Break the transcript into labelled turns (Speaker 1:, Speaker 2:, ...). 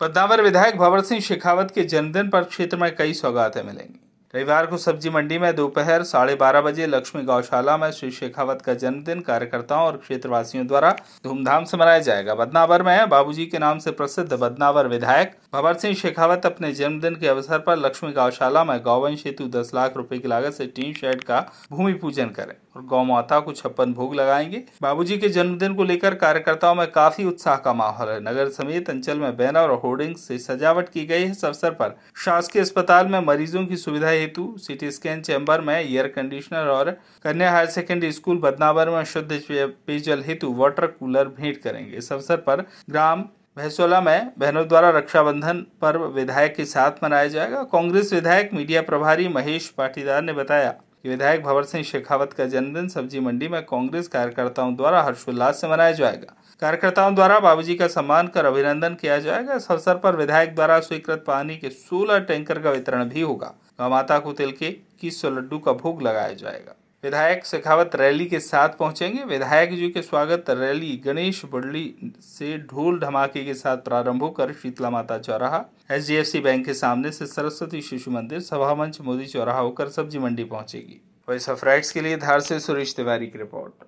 Speaker 1: पद्मावर विधायक भंवर सिंह शेखावत के जन्मदिन पर क्षेत्र में कई सौगातें मिलेंगी रविवार को सब्जी मंडी में दोपहर साढ़े बारह बजे लक्ष्मी गौशाला में श्री शेखावत का जन्मदिन कार्यकर्ताओं और क्षेत्रवासियों द्वारा धूमधाम से मनाया जाएगा बदनावर में बाबूजी के नाम से प्रसिद्ध बदनावर विधायक भवर सिंह शेखावत अपने जन्मदिन के अवसर पर लक्ष्मी गौशाला में गौवंश हेतु दस लाख रूपए की लागत से टीन शेड का भूमि पूजन करें और गौ माता को छप्पन भोग लगाएंगे बाबूजी के जन्मदिन को लेकर कार्यकर्ताओं में काफी उत्साह का माहौल है नगर समेत अंचल में बैनर और होर्डिंग से सजावट की गई है इस अवसर पर शासकीय अस्पताल में मरीजों की सुविधा हेतु सिटी स्कैन चैम्बर में एयर कंडीशनर और कन्या हायर सेकेंडरी स्कूल बदनावर में शुद्ध पेयजल हेतु वाटर कूलर भेंट करेंगे इस अवसर पर ग्राम भैसोला में बहनों द्वारा रक्षाबंधन पर्व विधायक के साथ मनाया जाएगा कांग्रेस विधायक मीडिया प्रभारी महेश पाटीदार ने बताया कि विधायक भवर सिंह शेखावत का जन्मदिन सब्जी मंडी में कांग्रेस कार्यकर्ताओं द्वारा हर्षोल्लास से मनाया जाएगा कार्यकर्ताओं द्वारा बाबूजी का सम्मान कर अभिनंदन किया जाएगा इस अवसर पर विधायक द्वारा स्वीकृत पानी के सोलह टैंकर का वितरण भी होगा माता को तिल के किस सौ लड्डू का भोग लगाया जाएगा विधायक शेखावत रैली के साथ पहुंचेंगे विधायक जी के स्वागत रैली गणेश बडली से ढोल ढमाके के साथ प्रारंभ होकर शीतला माता चौराहा सी बैंक के सामने से सरस्वती शिशु मंदिर सभा मंच मोदी चौराहा होकर सब्जी मंडी पहुंचेगी वैसा फ्रैक्स के लिए धार से सुरेश तिवारी की रिपोर्ट